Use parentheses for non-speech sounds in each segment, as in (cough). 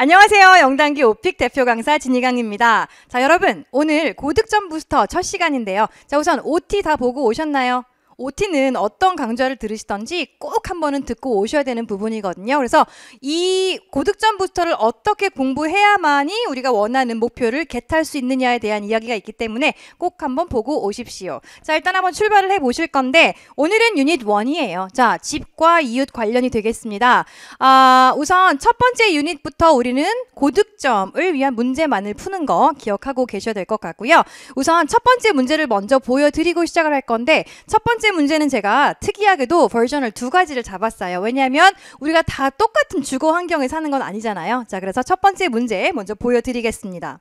안녕하세요. 영단기 오픽 대표 강사 진희강입니다. 자, 여러분 오늘 고득점 부스터 첫 시간인데요. 자, 우선 OT 다 보고 오셨나요? OT는 어떤 강좌를 들으시던지 꼭 한번은 듣고 오셔야 되는 부분이거든요. 그래서 이 고득점 부스터를 어떻게 공부해야만이 우리가 원하는 목표를 개탈 수 있느냐에 대한 이야기가 있기 때문에 꼭 한번 보고 오십시오. 자, 일단 한번 출발을 해 보실 건데 오늘은 유닛 1이에요. 자, 집과 이웃 관련이 되겠습니다. 아, 우선 첫 번째 유닛부터 우리는 고득점을 위한 문제만을 푸는 거 기억하고 계셔야 될 것 같고요. 우선 첫 번째 문제를 먼저 보여드리고 시작을 할 건데 첫 번째 번째 문제는 제가 특이하게도 버전을 두 가지를 잡았어요. 왜냐하면 우리가 다 똑같은 주거 환경에 사는 건 아니잖아요. 자, 그래서 첫 번째 문제 먼저 보여드리겠습니다.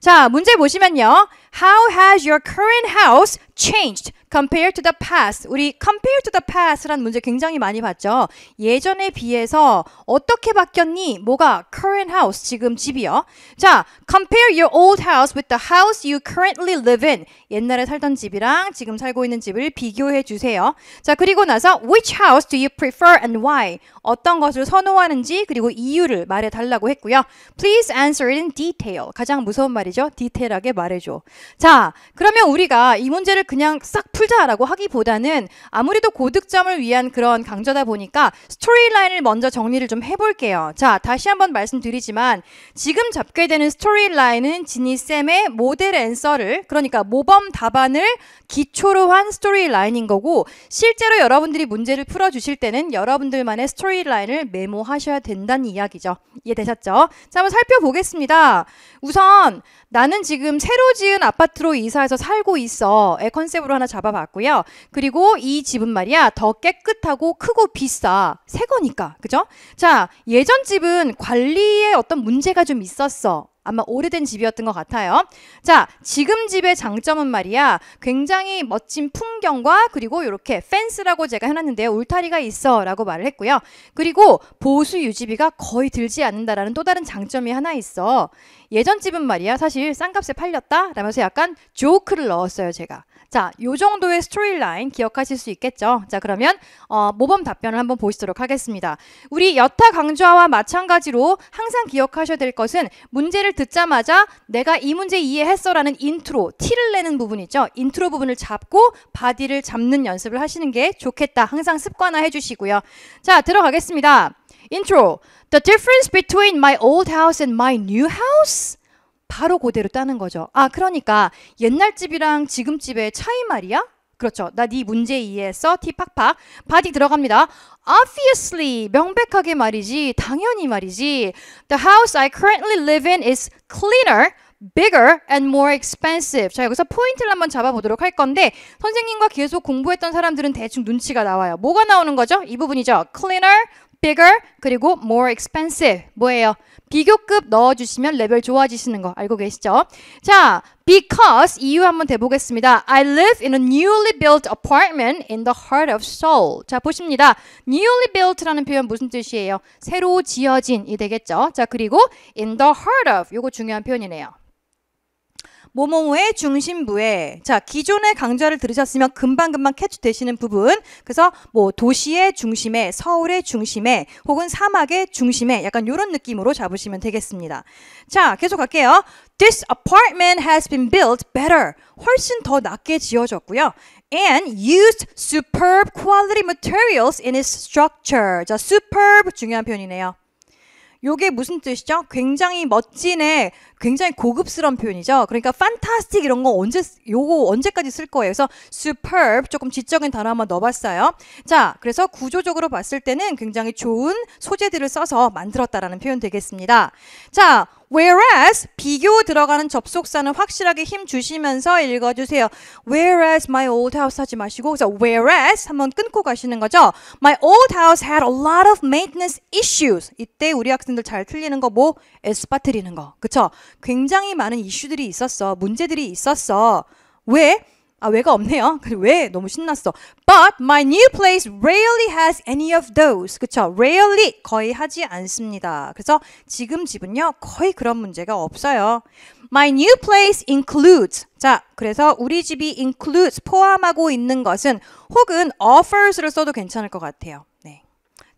자, 문제 보시면요. How has your current house changed compared to the past? 우리 compared to the past란 문제 굉장히 많이 봤죠. 예전에 비해서 어떻게 바뀌었니? 뭐가 current house 지금 집이요. 자, compare your old house with the house you currently live in. 옛날에 살던 집이랑 지금 살고 있는 집을 비교해 주세요. 자, 그리고 나서 which house do you prefer and why? 어떤 것을 선호하는지 그리고 이유를 말해 달라고 했고요. Please answer it in detail. 가장 무서운 말이죠. 디테일하게 말해 줘. 자, 그러면 우리가 이 문제를 그냥 싹 풀자라고 하기보다는 아무래도 고득점을 위한 그런 강좌다 보니까 스토리라인을 먼저 정리를 좀 해볼게요. 자, 다시 한번 말씀드리지만 지금 잡게 되는 스토리라인은 지니쌤의 모델 앤서를 그러니까 모범 답안을 기초로 한 스토리라인인 거고 실제로 여러분들이 문제를 풀어주실 때는 여러분들만의 스토리라인을 메모하셔야 된다는 이야기죠. 이해되셨죠? 자, 한번 살펴보겠습니다. 우선 나는 지금 새로 지은 아파트로 이사해서 살고 있어의 컨셉으로 하나 잡아봤고요. 그리고 이 집은 말이야 더 깨끗하고 크고 비싸 새 거니까 그죠? 자 예전 집은 관리에 어떤 문제가 좀 있었어. 아마 오래된 집이었던 것 같아요. 자, 지금 집의 장점은 말이야. 굉장히 멋진 풍경과 그리고 이렇게 펜스라고 제가 해놨는데요. 울타리가 있어 라고 말을 했고요. 그리고 보수 유지비가 거의 들지 않는다라는 또 다른 장점이 하나 있어. 예전 집은 말이야. 사실 싼값에 팔렸다? 라면서 약간 조크를 넣었어요, 제가. 자, 요 정도의 스토리 라인 기억하실 수 있겠죠? 자, 그러면 어, 모범 답변을 한번 보시도록 하겠습니다. 우리 여타 강좌와 마찬가지로 항상 기억하셔야 될 것은 문제를 듣자마자 내가 이 문제 이해했어라는 인트로, 티를 내는 부분이죠. 인트로 부분을 잡고 바디를 잡는 연습을 하시는 게 좋겠다. 항상 습관화 해주시고요. 자, 들어가겠습니다. 인트로. The difference between my old house and my new house? 바로 그대로 따는 거죠. 아, 그러니까 옛날 집이랑 지금 집의 차이 말이야? 그렇죠. 나 네 문제 이해했어. 티 팍팍. 바디 들어갑니다. Obviously. 명백하게 말이지. 당연히 말이지. The house I currently live in is cleaner. bigger and more expensive. 자, 여기서 포인트를 한번 잡아보도록 할 건데, 선생님과 계속 공부했던 사람들은 대충 눈치가 나와요. 뭐가 나오는 거죠? 이 부분이죠. cleaner, bigger 그리고 more expensive 뭐예요? 비교급 넣어주시면 레벨 좋아지시는 거 알고 계시죠? 자, because 이유 한번 대보겠습니다. I live in a newly built apartment in the heart of Seoul. 자, 보십니다. newly built라는 표현 무슨 뜻이에요? 새로 지어진이 되겠죠? 자, 그리고 in the heart of 요거 중요한 표현이네요. 모모모의 중심부에 자 기존의 강좌를 들으셨으면 금방금방 캐치되시는 부분 그래서 뭐 도시의 중심에 서울의 중심에 혹은 사막의 중심에 약간 이런 느낌으로 잡으시면 되겠습니다. 자 계속 갈게요. This apartment has been built better. 훨씬 더 낫게 지어졌고요. and used superb quality materials in its structure. 자, superb 중요한 표현이네요. 요게 무슨 뜻이죠? 굉장히 멋진의 굉장히 고급스러운 표현이죠. 그러니까 fantastic 이런 거 언제 요거 언제까지 쓸 거예요. 그래서 superb 조금 지적인 단어 한번 넣어봤어요. 자, 그래서 구조적으로 봤을 때는 굉장히 좋은 소재들을 써서 만들었다라는 표현 되겠습니다. 자, Whereas 비교 들어가는 접속사는 확실하게 힘 주시면서 읽어주세요. Whereas my old house 하지 마시고 그래서 whereas 한번 끊고 가시는 거죠. My old house had a lot of maintenance issues. 이때 우리 학생들 잘 틀리는 거뭐 s 빠뜨리는 거, 뭐? 거. 그쵸? 굉장히 많은 이슈들이 있었어. 문제들이 있었어. 왜? 아, 왜가 없네요. 왜? 너무 신났어. But my new place rarely has any of those. 그쵸? rarely 거의 하지 않습니다. 그래서 지금 집은요, 거의 그런 문제가 없어요. My new place includes. 자, 그래서 우리 집이 includes, 포함하고 있는 것은 혹은 offers를 써도 괜찮을 것 같아요.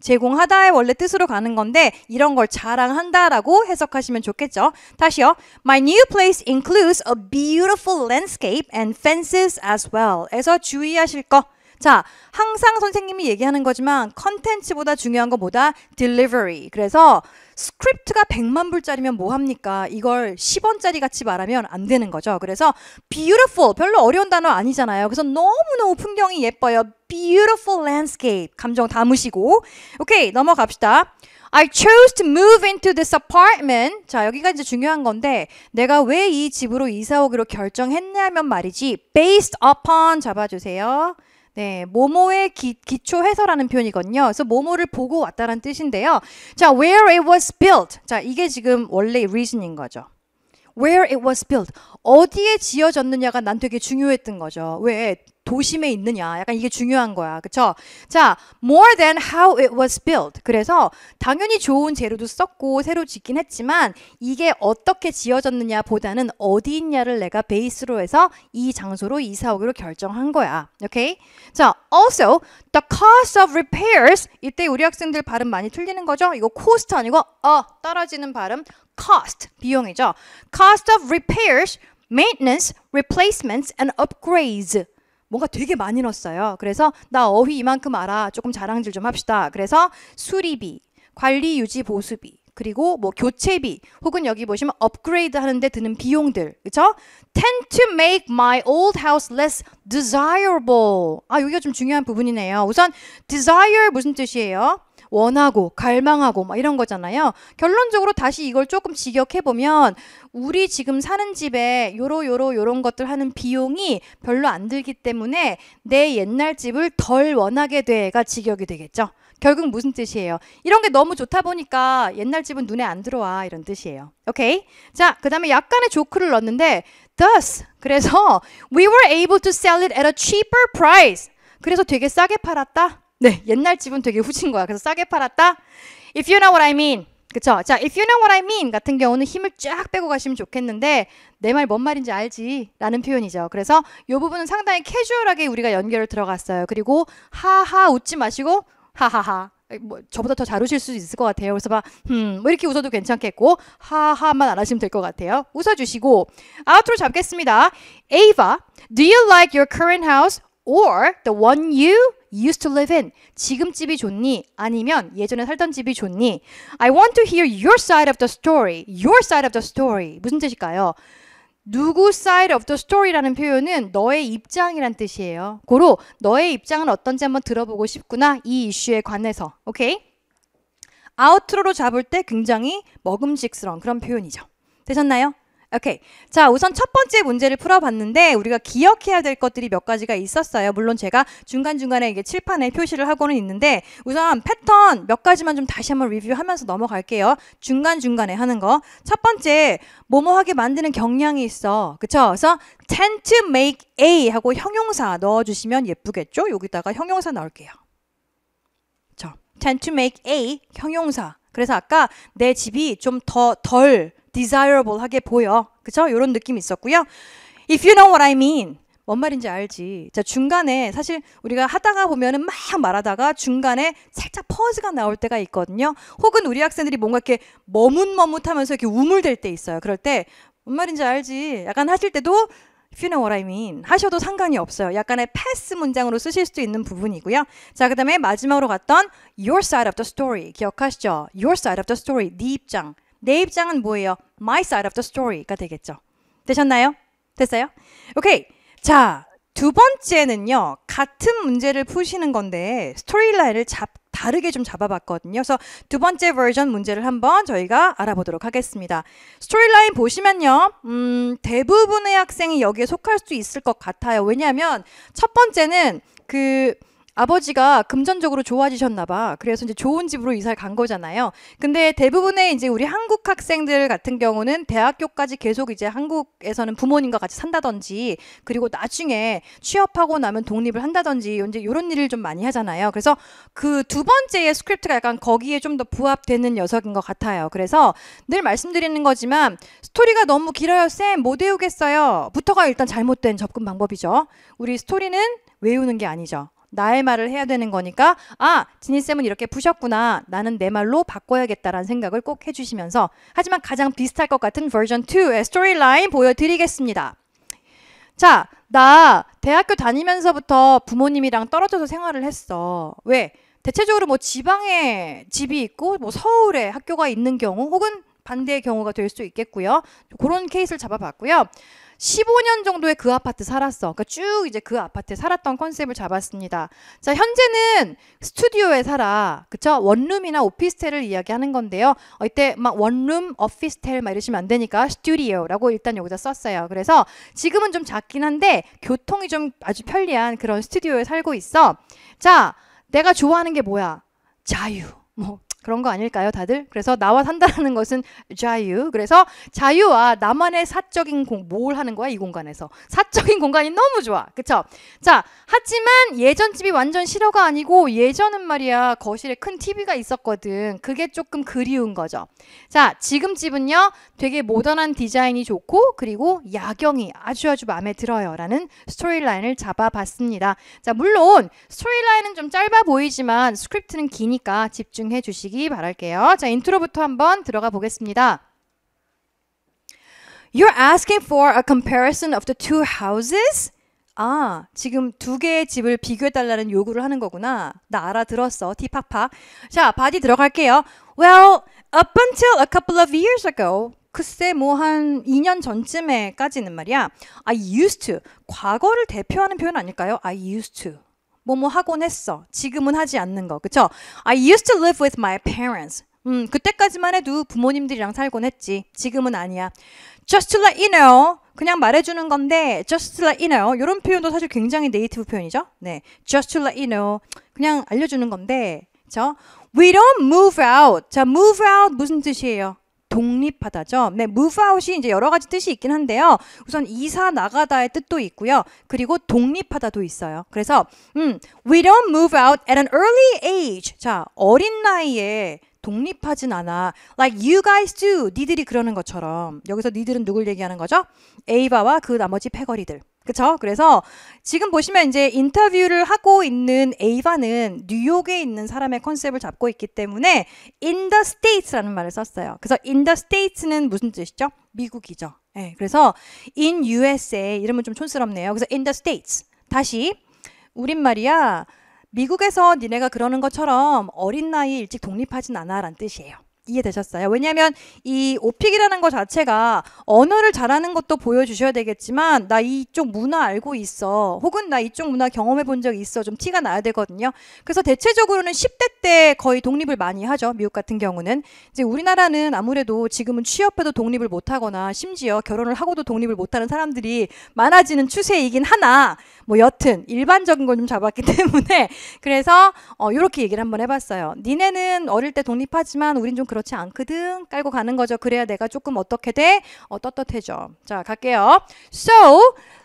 제공하다의 원래 뜻으로 가는 건데 이런 걸 자랑한다라고 해석하시면 좋겠죠. 다시요. My new place includes a beautiful landscape and fences as well. 에서 주의하실 거. 자, 항상 선생님이 얘기하는 거지만 컨텐츠보다 중요한 거 뭐다? delivery. 그래서 스크립트가 100만 불짜리면 뭐 합니까? 이걸 10원짜리 같이 말하면 안 되는 거죠. 그래서 beautiful 별로 어려운 단어 아니잖아요. 그래서 너무너무 풍경이 예뻐요. beautiful landscape 감정 담으시고 오케이 넘어갑시다. I chose to move into this apartment. 자, 여기가 이제 중요한 건데 내가 왜 이 집으로 이사 오기로 결정했냐면 말이지 based upon 잡아주세요. 네, 모모의 기, 초해설라는 표현이거든요. 그래서 모모를 보고 왔다라는 뜻인데요. 자, where it was built. 자, 이게 지금 원래 reason인 거죠. where it was built. 어디에 지어졌느냐가 난 되게 중요했던 거죠. 왜? 도심에 있느냐. 약간 이게 중요한 거야. 그쵸? 자, more than how it was built. 그래서 당연히 좋은 재료도 썼고 새로 짓긴 했지만 이게 어떻게 지어졌느냐 보다는 어디 있냐를 내가 베이스로 해서 이 장소로 이사 오기로 결정한 거야. 오케이? 자, also the cost of repairs. 이때 우리 학생들 발음 많이 틀리는 거죠? 이거 cost 아니고 어 떨어지는 발음 cost 비용이죠. cost of repairs maintenance, replacements, and upgrades. 뭔가 되게 많이 넣었어요. 그래서 나 어휘 이만큼 알아. 조금 자랑질 좀 합시다. 그래서 수리비, 관리 유지 보수비, 그리고 뭐 교체비 혹은 여기 보시면 업그레이드 하는데 드는 비용들 그쵸? tend to make my old house less desirable 아 여기가 좀 중요한 부분이네요 우선 desire 무슨 뜻이에요? 원하고 갈망하고 막 이런 거잖아요. 결론적으로 다시 이걸 조금 직역해 보면 우리 지금 사는 집에 요로 요로 요런 것들 하는 비용이 별로 안 들기 때문에 내 옛날 집을 덜 원하게 돼가 직역이 되겠죠. 결국 무슨 뜻이에요? 이런 게 너무 좋다 보니까 옛날 집은 눈에 안 들어와 이런 뜻이에요. 오케이? 자, 그다음에 약간의 조크를 넣었는데 thus 그래서 we were able to sell it at a cheaper price. 그래서 되게 싸게 팔았다. 네, 옛날 집은 되게 후진 거야. 그래서 싸게 팔았다. If you know what I mean. 그쵸? 자, if you know what I mean 같은 경우는 힘을 쫙 빼고 가시면 좋겠는데 내 말 뭔 말인지 알지? 라는 표현이죠. 그래서 이 부분은 상당히 캐주얼하게 우리가 연결을 들어갔어요. 그리고 하하 웃지 마시고 하하하 뭐 저보다 더 잘 웃을 수 있을 것 같아요. 그래서 막, 음, 뭐 이렇게 웃어도 괜찮겠고, 하하만 안 하시면 될 것 같아요. 웃어주시고, 아웃트로 잡겠습니다. Ava, do you like your current house or the one you used to live in. 지금 집이 좋니? 아니면 예전에 살던 집이 좋니? I want to hear your side of the story. Your side of the story. 무슨 뜻일까요? 누구 side of the story라는 표현은 너의 입장이란 뜻이에요. 고로 너의 입장은 어떤지 한번 들어보고 싶구나. 이 이슈에 관해서. 오케이? 아웃트로로 잡을 때 굉장히 먹음직스러운 그런 표현이죠. 되셨나요? 오케이. 자, 우선 첫 번째 문제를 풀어봤는데 우리가 기억해야 될 것들이 몇 가지가 있었어요. 물론 제가 중간중간에 이게 칠판에 표시를 하고는 있는데 우선 패턴 몇 가지만 좀 다시 한번 리뷰하면서 넘어갈게요. 중간중간에 하는 거. 첫 번째, 뭐뭐하게 만드는 경향이 있어. 그쵸? 그래서 tend to make A 하고 형용사 넣어주시면 예쁘겠죠? 여기다가 형용사 넣을게요. 저, tend to make A 형용사. 그래서 아까 내 집이 좀더덜 desirable 하게 보여. 그쵸? 이런 느낌이 있었고요. If you know what I mean. 뭔 말인지 알지. 자, 중간에 사실 우리가 하다가 보면은 막 말하다가 중간에 살짝 퍼즈가 나올 때가 있거든요. 혹은 우리 학생들이 뭔가 이렇게 머뭇머뭇하면서 이렇게 우물될 때 있어요. 그럴 때 뭔 말인지 알지. 약간 하실 때도 if you know what I mean 하셔도 상관이 없어요. 약간의 패스 문장으로 쓰실 수도 있는 부분이고요. 자, 그 다음에 마지막으로 갔던 your side of the story 기억하시죠? your side of the story 네 입장 내 입장은 뭐예요? My side of the story가 되겠죠. 되셨나요? 됐어요? 오케이. 자, 두 번째는요. 같은 문제를 푸시는 건데 스토리라인을 잡 다르게 좀 잡아봤거든요. 그래서 두 번째 버전 문제를 한번 저희가 알아보도록 하겠습니다. 스토리라인 보시면요. 음, 대부분의 학생이 여기에 속할 수 있을 것 같아요. 왜냐하면 첫 번째는 그 아버지가 금전적으로 좋아지셨나 봐. 그래서 이제 좋은 집으로 이사를 간 거잖아요. 근데 대부분의 이제 우리 한국 학생들 같은 경우는 대학교까지 계속 이제 한국에서는 부모님과 같이 산다든지 그리고 나중에 취업하고 나면 독립을 한다든지 이제 이런 일을 좀 많이 하잖아요. 그래서 그 두 번째의 스크립트가 약간 거기에 좀 더 부합되는 녀석인 것 같아요. 그래서 늘 말씀드리는 거지만 스토리가 너무 길어요. 쌤 못 외우겠어요. 부터가 일단 잘못된 접근 방법이죠. 우리 스토리는 외우는 게 아니죠. 나의 말을 해야 되는 거니까 아 지니쌤은 이렇게 부셨구나 나는 내 말로 바꿔야겠다라는 생각을 꼭 해주시면서 하지만 가장 비슷할 것 같은 version 2의 스토리라인 보여드리겠습니다. 자, 나 대학교 다니면서부터 부모님이랑 떨어져서 생활을 했어. 왜? 대체적으로 뭐 지방에 집이 있고 뭐 서울에 학교가 있는 경우 혹은 반대의 경우가 될 수 있겠고요. 그런 케이스를 잡아봤고요. 15년 정도의 그 아파트 살았어. 그러니까 쭉 이제 그 아파트에 살았던 컨셉을 잡았습니다. 자, 현재는 스튜디오에 살아. 그쵸? 원룸이나 오피스텔을 이야기하는 건데요. 어, 이때 막 원룸, 오피스텔 막 이러시면 안 되니까 스튜디오라고 일단 여기다 썼어요. 그래서 지금은 좀 작긴 한데 교통이 좀 아주 편리한 그런 스튜디오에 살고 있어. 자, 내가 좋아하는 게 뭐야? 자유. 뭐 그런 거 아닐까요, 다들? 그래서 나와 산다는 것은 자유. 그래서 자유와 나만의 사적인 공, 뭘 하는 거야, 이 공간에서. 사적인 공간이 너무 좋아. 그쵸? 자, 하지만 예전 집이 완전 싫어가 아니고 예전은 말이야, 거실에 큰 TV가 있었거든. 그게 조금 그리운 거죠. 자, 지금 집은요, 되게 모던한 디자인이 좋고, 그리고 야경이 아주 아주 마음에 들어요. 라는 스토리라인을 잡아봤습니다. 자, 물론 스토리라인은 좀 짧아 보이지만 스크립트는 기니까 집중해 주시기 주시기 바랄게요. 자, 인트로부터 한번 들어가 보겠습니다. You're asking for a comparison of the two houses? 아, 지금 두 개의 집을 비교해달라는 요구를 하는 거구나. 나 알아들었어, 티파파. 자, 바디 들어갈게요. Well, up until a couple of years ago, 글쎄 뭐한 2년 전쯤에까지는 말이야. I used to. 과거를 대표하는 표현 아닐까요? I used to. 뭐뭐 하곤 했어. 지금은 하지 않는 거. 그쵸? I used to live with my parents. 음, 그때까지만 해도 부모님들이랑 살곤 했지. 지금은 아니야. Just to let you know. 그냥 말해주는 건데, just to let you know. 이런 표현도 사실 굉장히 네이티브 표현이죠. 네. Just to let you know. 그냥 알려주는 건데, 그쵸? We don't move out. 자, move out 무슨 뜻이에요? 독립하다죠. 네, move out이 이제 여러 가지 뜻이 있긴 한데요. 우선 이사 나가다의 뜻도 있고요. 그리고 독립하다도 있어요. 그래서 음, we don't move out at an early age. 자, 어린 나이에 독립하진 않아. Like you guys do. 니들이 그러는 것처럼. 여기서 니들은 누굴 얘기하는 거죠? 에이바와 그 나머지 패거리들. 그쵸? 그래서 지금 보시면 이제 인터뷰를 하고 있는 에이바는 뉴욕에 있는 사람의 컨셉을 잡고 있기 때문에 in the states라는 말을 썼어요. 그래서 in the states는 무슨 뜻이죠? 미국이죠. 네, 그래서 in USA 이름은 좀 촌스럽네요. 그래서 in the states 다시 우린말이야 미국에서 니네가 그러는 것처럼 어린 나이 일찍 독립하진 않아 라는 뜻이에요. 이해되셨어요? 왜냐하면 이 오픽이라는 것 자체가 언어를 잘하는 것도 보여주셔야 되겠지만 나 이쪽 문화 알고 있어 혹은 나 이쪽 문화 경험해 본적이 있어 좀 티가 나야 되거든요. 그래서 대체적으로는 10대 때 거의 독립을 많이 하죠. 미국 같은 경우는 이제 우리나라는 아무래도 지금은 취업해도 독립을 못하거나 심지어 결혼을 하고도 독립을 못하는 사람들이 많아지는 추세이긴 하나 뭐 여튼 일반적인 걸 좀 잡았기 (laughs) 때문에 그래서 어 요렇게 얘기를 한번 해봤어요. 니네는 어릴 때 독립하지만 우린 좀 그렇지 않거든. 깔고 가는 거죠. 그래야 내가 조금 어떻게 돼? 어 떳떳해져. 자, 갈게요. So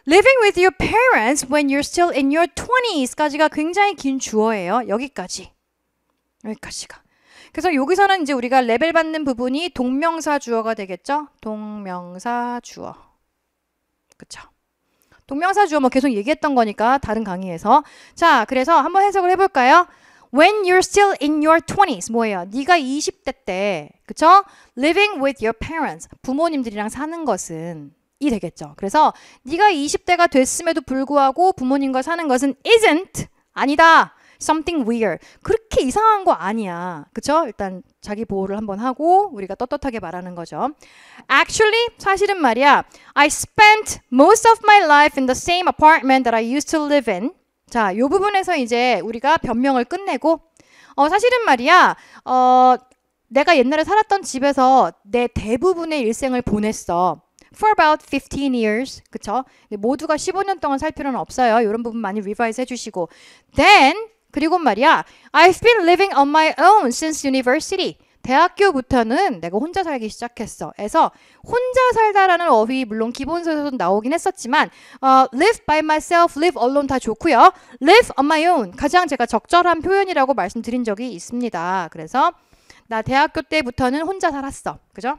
living with your parents when you're still in your 20s까지가 굉장히 긴 주어예요. 여기까지. 여기까지가. 그래서 여기서는 이제 우리가 레벨 받는 부분이 동명사 주어가 되겠죠? 동명사 주어. 그쵸? 동명사 주어 뭐 계속 얘기했던 거니까 다른 강의에서. 자, 그래서 한번 해석을 해볼까요? When you're still in your 20s 뭐예요? 네가 20대 때 그쵸? Living with your parents 부모님들이랑 사는 것은 이 되겠죠. 그래서 네가 20대가 됐음에도 불구하고 부모님과 사는 것은 isn't 아니다. something weird. 그렇게 이상한 거 아니야. 그쵸? 일단 자기 보호를 한번 하고 우리가 떳떳하게 말하는 거죠. Actually, 사실은 말이야. I spent most of my life in the same apartment that I used to live in. 자, 요 부분에서 이제 우리가 변명을 끝내고 어, 사실은 말이야. 어, 내가 옛날에 살았던 집에서 내 대부분의 일생을 보냈어. for about 15 years. 그쵸? 모두가 15년 동안 살 필요는 없어요. 이런 부분 많이 r e 리바이즈 해주시고. Then 그리고 말이야, I've been living on my own since university. 대학교부터는 내가 혼자 살기 시작했어. 에서 혼자 살다라는 어휘 물론 기본서에서도 나오긴 했었지만 어, live by myself, live alone 다 좋고요. live on my own 가장 제가 적절한 표현이라고 말씀드린 적이 있습니다. 그래서 나 대학교 때부터는 혼자 살았어. 그죠?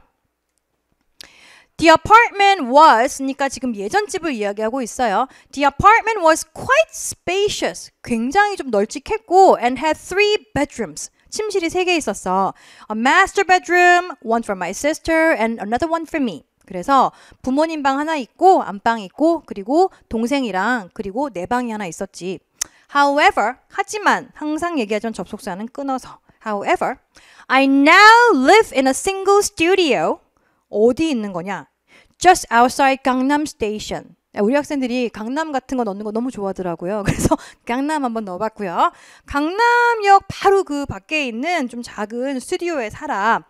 The apartment was 니까 지금 예전 집을 이야기하고 있어요. The apartment was quite spacious. 굉장히 좀 널찍했고 and had three bedrooms. 침실이 세 개 있었어. A master bedroom, one for my sister and another one for me. 그래서 부모님 방 하나 있고 안방 있고 그리고 동생이랑 그리고 내 방이 하나 있었지. However, 하지만 항상 얘기하던 접속사는 끊어서. However, I now live in a single studio. 어디 있는 거냐? Just outside 강남 스테이션. 아, 우리 학생들이 강남 같은 거 넣는 거 너무 좋아하더라고요. (laughs) 그래서 강남 한번 넣어봤고요. 강남역 바로 그 밖에 있는 좀 작은 스튜디오에 살아.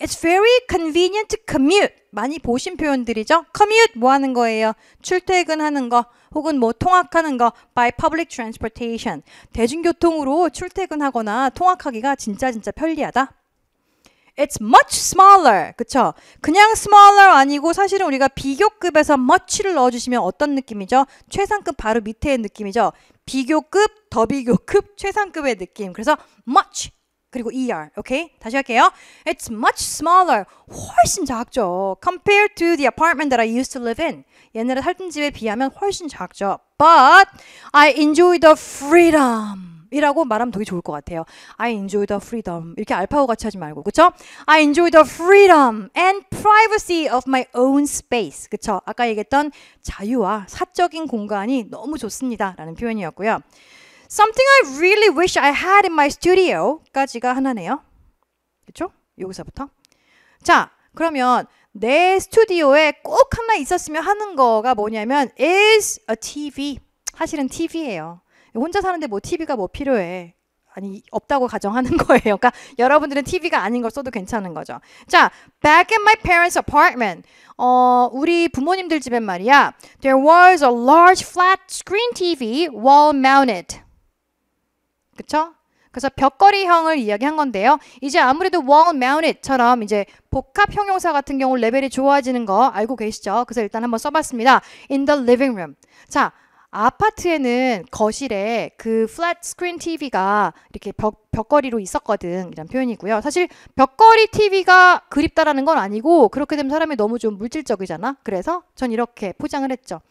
It's very convenient to commute. 많이 보신 표현들이죠. commute 뭐 하는 거예요? 출퇴근하는 거 혹은 뭐 통학하는 거 by public transportation. 대중교통으로 출퇴근하거나 통학하기가 진짜 진짜 편리하다. It's much smaller. 그쵸? 그냥 smaller 아니고 사실은 우리가 비교급에서 much를 넣어주시면 어떤 느낌이죠? 최상급 바로 밑에의 느낌이죠? 비교급, 더비교급, 최상급의 느낌. 그래서 much 그리고 er. 오케이? 다시 할게요. It's much smaller. 훨씬 작죠. compared to the apartment that I used to live in. 옛날에 살던 집에 비하면 훨씬 작죠. But I enjoy the freedom. 이라고 말하면 되게 좋을 것 같아요. I enjoy the freedom. 이렇게 알파고 같이 하지 말고. 그쵸? I enjoy the freedom and privacy of my own space. 그쵸? 아까 얘기했던 자유와 사적인 공간이 너무 좋습니다. 라는 표현이었고요. Something I really wish I had in my studio. 까지가 하나네요. 그쵸? 여기서부터. 자, 그러면 내 스튜디오에 꼭 하나 있었으면 하는 거가 뭐냐면 is a TV. 사실은 TV예요. 혼자 사는데 뭐 TV가 뭐 필요해. 아니 없다고 가정하는 (laughs) 거예요. 그러니까 여러분들은 TV가 아닌 걸 써도 괜찮은 거죠. 자, back in my parents' apartment. 어, 우리 부모님들 집엔 말이야. There was a large flat screen TV wall mounted. 그쵸? 그래서 벽걸이형을 이야기한 건데요. 이제 아무래도 wall mounted처럼 이제 복합 형용사 같은 경우 레벨이 좋아지는 거 알고 계시죠? 그래서 일단 한번 써봤습니다. In the living room. 자, 아파트에는 거실에 그 플랫 스크린 TV가 이렇게 벽, 벽걸이로 있었거든. 이런 표현이고요. 사실 벽걸이 TV가 그립다라는 건 아니고 그렇게 되면 사람이 너무 좀 물질적이잖아. 그래서 전 이렇게 포장을 했죠.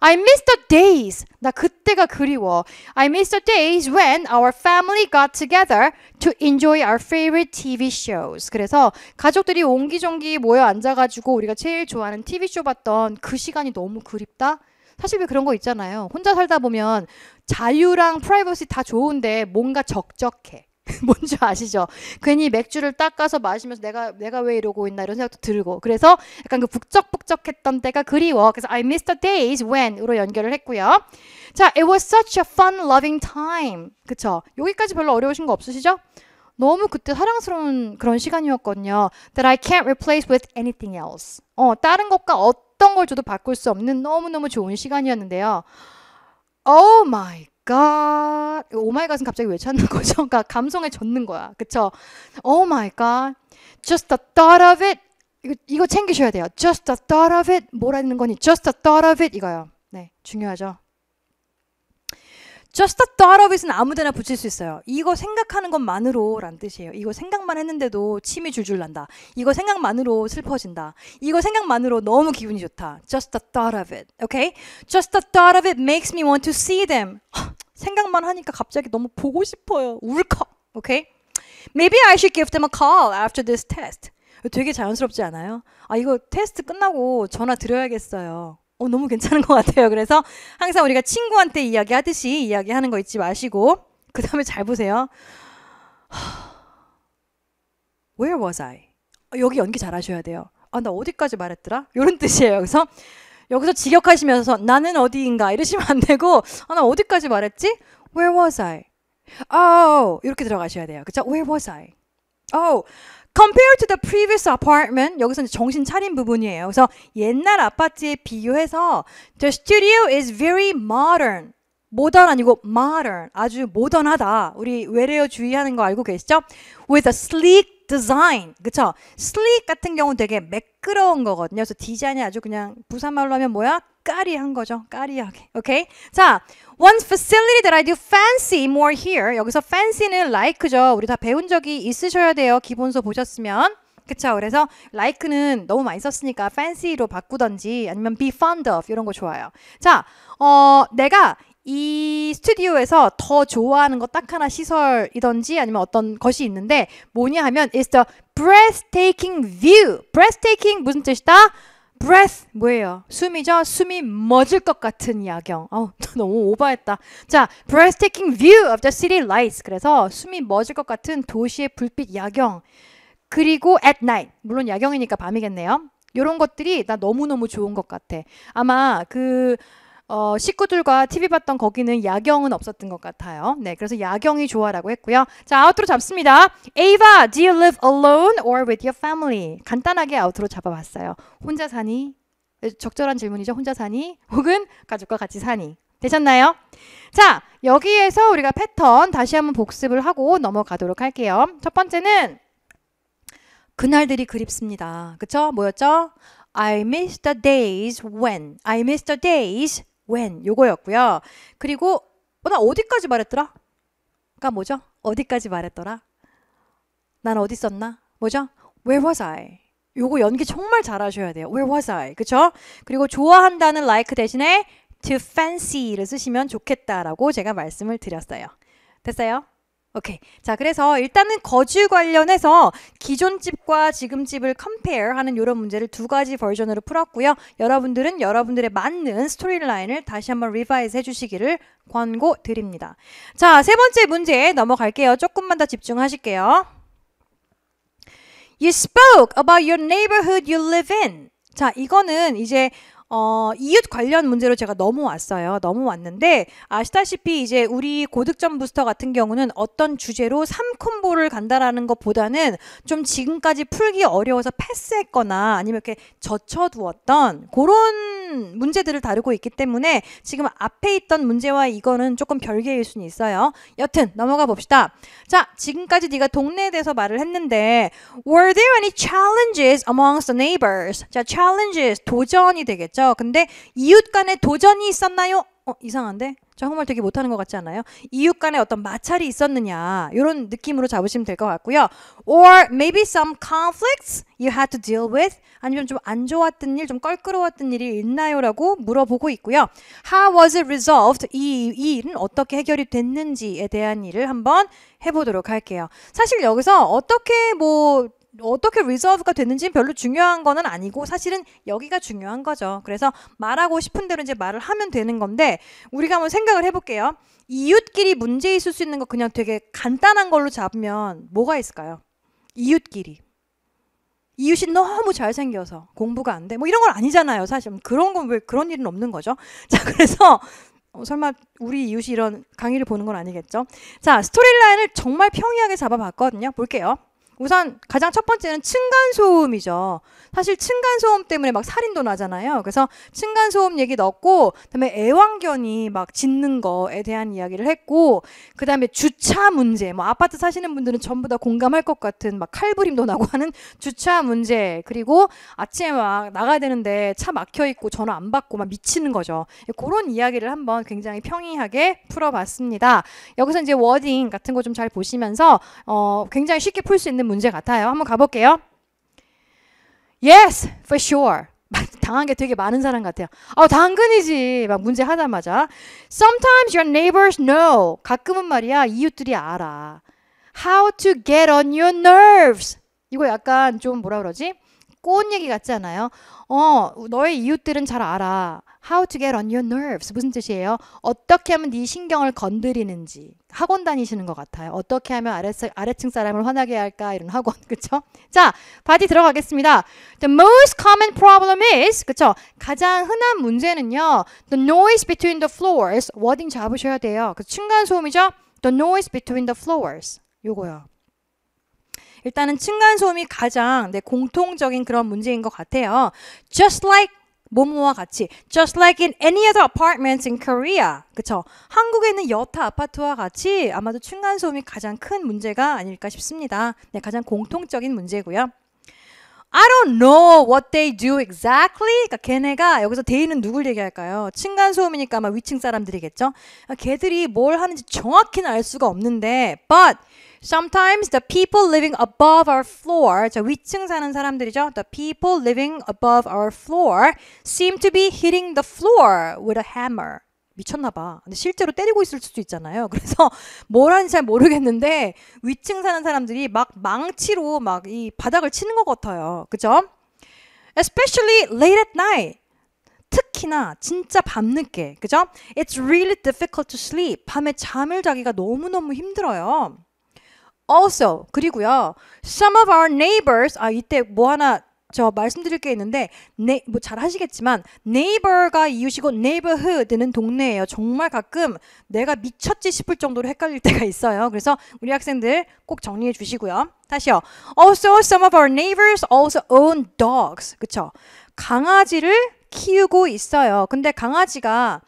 I miss the days. 나 그때가 그리워. I miss the days when our family got together to enjoy our favorite TV shows. 그래서 가족들이 옹기종기 모여 앉아가지고 우리가 제일 좋아하는 TV쇼 봤던 그 시간이 너무 그립다. 사실 왜 그런 거 있잖아요. 혼자 살다 보면 자유랑 프라이버시 다 좋은데 뭔가 적적해. (laughs) 뭔지 아시죠? 괜히 맥주를 닦아서 마시면서 내가 내가 왜 이러고 있나 이런 생각도 들고 그래서 약간 그 북적북적했던 때가 그리워. 그래서 I miss the days when으로 연결을 했고요. 자, it was such a fun loving time. 그쵸? 여기까지 별로 어려우신 거 없으시죠? 너무 그때 사랑스러운 그런 시간이었거든요. That I can't replace with anything else. 어, 다른 것과 어떤 어떤 걸 줘도 바꿀 수 없는 너무너무 좋은 시간이었는데요. 오 마이 갓. 오 마이 갓은 갑자기 왜 찾는 거죠? 그러니까 감성에 젖는 거야. 그쵸? 오 마이 갓. Just the thought of it. 이거, 이거 챙기셔야 돼요. Just the thought of it. 뭐라는 거니? Just the thought of it. 이거요. 네, 중요하죠. Just the thought of it은 아무데나 붙일 수 있어요. 이거 생각하는 것만으로 란 뜻이에요. 이거 생각만 했는데도 침이 줄줄 난다. 이거 생각만으로 슬퍼진다. 이거 생각만으로 너무 기분이 좋다. Just the thought of it. Okay? Just the thought of it makes me want to see them. 생각만 하니까 갑자기 너무 보고 싶어요. 울컥. Okay? Maybe I should give them a call after this test. 되게 자연스럽지 않아요? 아, 이거 테스트 끝나고 전화 드려야겠어요. 어, 너무 괜찮은 것 같아요. 그래서 항상 우리가 친구한테 이야기하듯이 이야기하는 거 잊지 마시고 그 다음에 잘 보세요. (sighs) Where was I? 어, 여기 연기 잘 하셔야 돼요. 아, 나 어디까지 말했더라? 이런 뜻이에요. 그래서 여기서 직역하시면서 나는 어디인가 이러시면 안 되고 아, 나 어디까지 말했지? Where was I? Oh, 이렇게 들어가셔야 돼요. 그죠? Where was I? Oh, compared to the previous apartment, 여기서 이제 정신 차린 부분이에요. 그래서 옛날 아파트에 비교해서 the studio is very modern. 모던 아니고 modern. 아주 모던하다. 우리 외래어 주의하는 거 알고 계시죠? With a sleek 디자인, 그쵸? 슬 l 같은 경우는 되게 매끄러운 거거든요. 그래서 디자인이 아주 그냥 부산말로 하면 뭐야? 까리한 거죠. 까리하게. 오케이? 자, one facility that I do fancy more here. 여기서 fancy는 like죠. 우리 다 배운 적이 있으셔야 돼요. 기본서 보셨으면. 그쵸? 그래서 like는 너무 많이 썼으니까 fancy로 바꾸던지 아니면 be fond of 이런 거 좋아요. 자, 어, 내가 이 스튜디오에서 더 좋아하는 것딱 하나 시설이던지 아니면 어떤 것이 있는데 뭐냐 하면 is the breathtaking view. breathtaking 무슨 뜻이다? breath 뭐예요? 숨이죠. 숨이 멎을 것 같은 야경. 어, 우 (laughs) 너무 오버했다. 자, breathtaking view of the city lights. 그래서 숨이 멎을 것 같은 도시의 불빛 야경. 그리고 at night. 물론 야경이니까 밤이겠네요. 요런 것들이 나 너무너무 좋은 것 같아. 아마 그 어, 식구들과 TV 봤던 거기는 야경은 없었던 것 같아요. 네, 그래서 야경이 좋아라고 했고요. 자, 아웃트로 잡습니다. a v 바 do you live alone or with your family? 간단하게 아웃트로 잡아봤어요. 혼자 사니? 적절한 질문이죠. 혼자 사니? 혹은 가족과 같이 사니? 되셨나요? 자, 여기에서 우리가 패턴 다시 한번 복습을 하고 넘어가도록 할게요. 첫 번째는 그날들이 그립습니다. 그쵸? 뭐였죠? I miss the days when. I miss the days when 요거였고요. 그리고 어, 나 어디까지 말했더라? 그니까 뭐죠? 어디까지 말했더라? 난 어디 있었나? 뭐죠? Where was I? 요거 연기 정말 잘하셔야 돼요. Where was I? 그쵸? 그리고 좋아한다는 like 대신에 to fancy를 쓰시면 좋겠다라고 제가 말씀을 드렸어요. 됐어요? 오케이. 자, 그래서 일단은 거주 관련해서 기존 집과 지금 집을 컴페어 하는 이런 문제를 두 가지 버전으로 풀었고요. 여러분들은 여러분들의 맞는 스토리라인을 다시 한번 r e 리바이즈 해주시기를 권고드립니다. 자, 세 번째 문제 에 넘어갈게요. 조금만 더 집중하실게요. You spoke about your neighborhood you live in. 자, 이거는 이제 어, 이웃 관련 문제로 제가 넘어왔어요. 넘어왔는데 아시다시피 이제 우리 고득점 부스터 같은 경우는 어떤 주제로 3콤보를 간다라는 것보다는 좀 지금까지 풀기 어려워서 패스했거나 아니면 이렇게 젖혀두었던 그런 문제들을 다루고 있기 때문에 지금 앞에 있던 문제와 이거는 조금 별개일 수는 있어요. 여튼 넘어가 봅시다. 자, 지금까지 네가 동네에 대해서 말을 했는데 were there any challenges amongst the neighbors? 자, challenges 도전이 되겠죠. 근데 이웃 간에 도전이 있었나요? 어 이상한데 저 한국말 되게 못하는 것 같지 않아요? 이웃 간에 어떤 마찰이 있었느냐 이런 느낌으로 잡으시면 될 것 같고요. Or maybe some conflicts you had to deal with 아니면 좀 안 좋았던 일, 좀 껄끄러웠던 일이 있나요라고 물어보고 있고요. How was it resolved? 이, 이 일은 어떻게 해결이 됐는지에 대한 일을 한번 해보도록 할게요. 사실 여기서 어떻게 뭐 어떻게 리서브가 되는지는 별로 중요한 거는 아니고 사실은 여기가 중요한 거죠. 그래서 말하고 싶은 대로 이제 말을 하면 되는 건데 우리가 한번 생각을 해볼게요. 이웃끼리 문제 있을 수 있는 거 그냥 되게 간단한 걸로 잡으면 뭐가 있을까요? 이웃끼리. 이웃이 너무 잘생겨서 공부가 안 돼. 뭐 이런 건 아니잖아요. 사실 그런 건 왜 그런 일은 없는 거죠. (laughs) 자, 그래서 어, 설마 우리 이웃이 이런 강의를 보는 건 아니겠죠? 자, 스토리라인을 정말 평이하게 잡아봤거든요. 볼게요. 우선 가장 첫 번째는 층간소음이죠. 사실 층간소음 때문에 막 살인도 나잖아요. 그래서 층간소음 얘기 넣었고, 그다음에 애완견이 막 짖는 거에 대한 이야기를 했고, 그다음에 주차 문제, 뭐 아파트 사시는 분들은 전부 다 공감할 것 같은 막 칼부림도 나고 하는 주차 문제, 그리고 아침에 막 나가야 되는데 차 막혀 있고 전화 안 받고 막 미치는 거죠. 그런 이야기를 한번 굉장히 평이하게 풀어봤습니다. 여기서 이제 워딩 같은 거 좀 잘 보시면서 어, 굉장히 쉽게 풀 수 있는 문제 같아요. 한번 가볼게요. Yes, for sure. (laughs) 당한 게 되게 많은 사람 같아요. 아, 당근이지. 막 문제 하자마자. Sometimes your neighbors know. 가끔은 말이야, 이웃들이 알아. How to get on your nerves. 이거 약간 좀 뭐라 그러지? 꽃 얘기 같지 않아요? 어, 너의 이웃들은 잘 알아. How to get on your nerves. 무슨 뜻이에요? 어떻게 하면 네 신경을 건드리는지. 학원 다니시는 것 같아요. 어떻게 하면 아래 아래층 사람을 화나게 할까? 이런 학원. (laughs) 그쵸? 자, 바디 들어가겠습니다. The most common problem is, 그쵸? 가장 흔한 문제는요. The noise between the floors. 워딩 잡으셔야 돼요. 그 층간소음이죠? The noise between the floors. 요거요. 일단은 층간소음이 가장 네, 공통적인 그런 문제인 것 같아요. Just like 모모와 같이 just like in any other apartments in Korea. 그쵸? 한국에 있는 여타 아파트와 같이 아마도 층간소음이 가장 큰 문제가 아닐까 싶습니다. 네, 가장 공통적인 문제고요. I don't know what they do exactly. 그러니까 걔네가 여기서 대인은 누굴 얘기할까요? 층간 소음이니까 아마 위층 사람들이겠죠. 걔들이 뭘 하는지 정확히는 알 수가 없는데, but sometimes the people living above our floor, 저 위층 사는 사람들이죠. The people living above our floor seem to be hitting the floor with a hammer. 미쳤나봐. 근데 실제로 때리고 있을 수도 있잖아요. (laughs) 그래서 뭘 하는지 잘 모르겠는데 위층 사는 사람들이 막 망치로 막 이 바닥을 치는 것 같아요. 그죠? Especially late at night. 특히나 진짜 밤늦게. 그죠? It's really difficult to sleep. 밤에 잠을 자기가 너무너무 힘들어요. Also, 그리고요. Some of our neighbors, 아, 이때 뭐 하나 저 말씀드릴 게 있는데 네, 뭐 잘 하시겠지만 네이버가 이웃이고 네이버 g h 는 동네예요. 정말 가끔 내가 미쳤지 싶을 정도로 헷갈릴 때가 있어요. 그래서 우리 학생들 꼭 정리해 주시고요. 다시요. Also some of our neighbors also own dogs. 그쵸? 강아지를 키우고 있어요. 근데 강아지가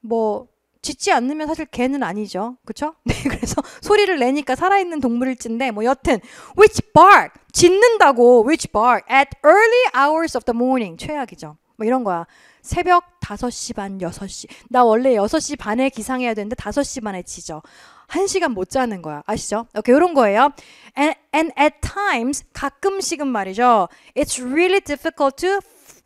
뭐 짖지 않으면 사실 개는 아니죠. 그렇죠? (laughs) 네, 그래서 소리를 내니까 살아있는 동물일진데 뭐 여튼 which bark 짖는다고 which bark at early hours of the morning 최악이죠. 뭐 이런 거야. 새벽 5시 반, 6시. 나 원래 6시 반에 기상해야 되는데 5시 반에 짖어. 1시간 못 자는 거야. 아시죠? 이렇게 이런 거예요. And, and at times, 가끔씩은 말이죠. It's really difficult to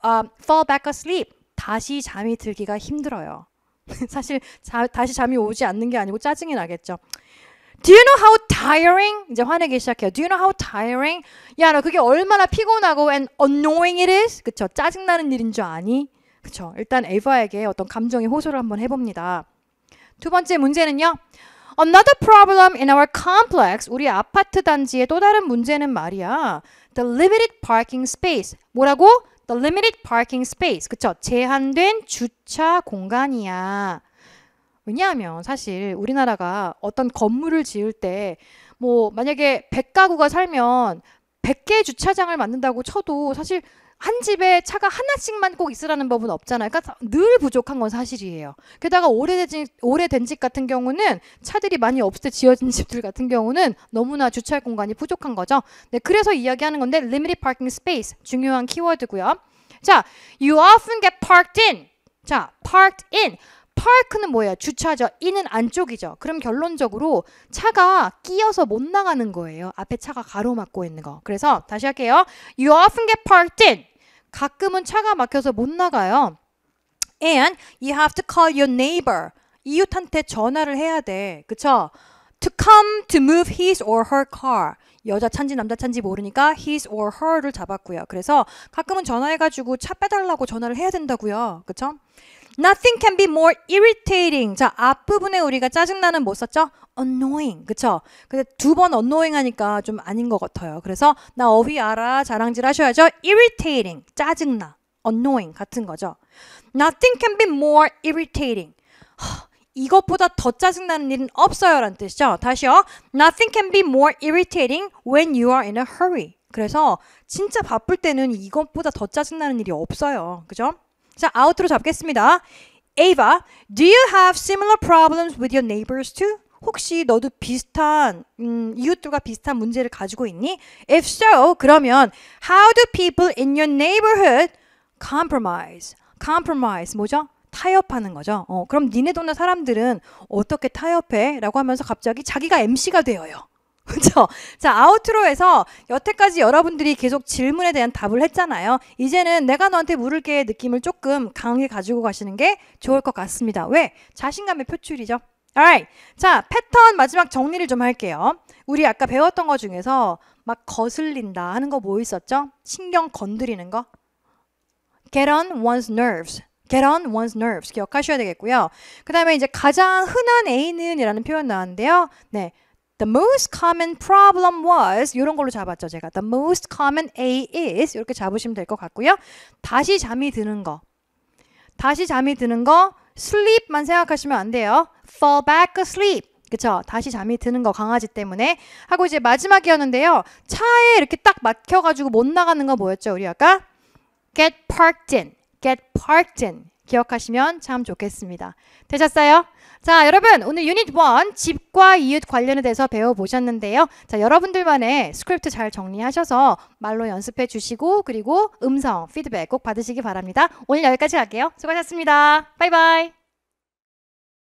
um, fall back asleep. 다시 잠이 들기가 힘들어요. (laughs) 사실 자, 다시 잠이 오지 않는 게 아니고 짜증이 나겠죠. Do you know how tiring? 이제 화내기 시작해요. Do you know how tiring? 야, 너 그게 얼마나 피곤하고 and annoying it is? 그쵸? 짜증나는 일인 줄 아니? 그쵸? 일단 에바에게 어떤 감정의 호소를 한번 해봅니다. 두 번째 문제는요. Another problem in our complex, 우리 아파트 단지의 또 다른 문제는 말이야. The limited parking space. 뭐라고? The limited parking space. 그쵸? 제한된 주차 공간이야. 왜냐하면 사실 우리나라가 어떤 건물을 지을 때 뭐 만약에 100가구가 살면 1 0 0개 주차장을 만든다고 쳐도 사실 한 집에 차가 하나씩만 꼭 있으라는 법은 없잖아요. 그러니까 늘 부족한 건 사실이에요. 게다가 오래된, 오래된 집 같은 경우는 차들이 많이 없을 때 지어진 (laughs) 집들 같은 경우는 너무나 주차할 공간이 부족한 거죠. 네, 그래서 이야기하는 건데 limited parking space 중요한 키워드고요. 자, you often get parked in. 자, parked in. 파크는 뭐예요? 주차죠. 이는 안쪽이죠. 그럼 결론적으로 차가 끼어서 못 나가는 거예요. 앞에 차가 가로막고 있는 거. 그래서 다시 할게요. You often get parked in. 가끔은 차가 막혀서 못 나가요. And you have to call your neighbor. 이웃한테 전화를 해야 돼. 그쵸? To come to move his or her car. 여자 찬지 남자 찬지 모르니까 his or her를 잡았고요. 그래서 가끔은 전화해가지고 차 빼달라고 전화를 해야 된다고요. 그쵸? Nothing can be more irritating. 자, 앞부분에 우리가 짜증나는 뭐 썼죠? annoying. 그쵸? 근데 두 번 annoying 하니까 좀 아닌 것 같아요. 그래서 나 어휘 알아, 자랑질 하셔야죠. irritating. 짜증나. annoying 같은 거죠. Nothing can be more irritating. 이것보다 더 짜증나는 일은 없어요. 라는 뜻이죠. 다시요. Nothing can be more irritating when you are in a hurry. 그래서 진짜 바쁠 때는 이것보다 더 짜증나는 일이 없어요. 그죠? 자, 아웃으로 잡겠습니다. Ava, do you have similar problems with your neighbors too? 혹시 너도 비슷한 음, 이웃들과 비슷한 문제를 가지고 있니? If so, 그러면 how do people in your neighborhood compromise? compromise 뭐죠? 타협하는 거죠. 어, 그럼 니네 동네 사람들은 어떻게 타협해? 라고 하면서 갑자기 자기가 MC가 되어요. (laughs) 그렇죠? 자, 아우트로에서 여태까지 여러분들이 계속 질문에 대한 답을 했잖아요. 이제는 내가 너한테 물을게의 느낌을 조금 강하게 가지고 가시는 게 좋을 것 같습니다. 왜? 자신감의 표출이죠. Alright. 자, 패턴 마지막 정리를 좀 할게요. 우리 아까 배웠던 것 중에서 막 거슬린다 하는 거 뭐 있었죠? 신경 건드리는 거. Get on one's nerves. get on one's nerves 기억하셔야 되겠고요. 그 다음에 이제 가장 흔한 A는 이라는 표현 나왔는데요. 네, The most common problem was 이런 걸로 잡았죠 제가. The most common A is 이렇게 잡으시면 될 것 같고요. 다시 잠이 드는 거. 다시 잠이 드는 거 sleep만 생각하시면 안 돼요. fall back asleep. 그쵸? 다시 잠이 드는 거 강아지 때문에 하고 이제 마지막이었는데요. 차에 이렇게 딱 막혀가지고 못 나가는 거 뭐였죠? 우리 아까 get parked in, get parked in 기억하시면 참 좋겠습니다. 되셨어요? 자, 여러분 오늘 유닛 1 집과 이웃 관련에 대해서 배워보셨는데요. 자, 여러분들만의 스크립트 잘 정리하셔서 말로 연습해 주시고 그리고 음성 피드백 꼭 받으시기 바랍니다. 오늘 여기까지 할게요 수고하셨습니다. 바이바이.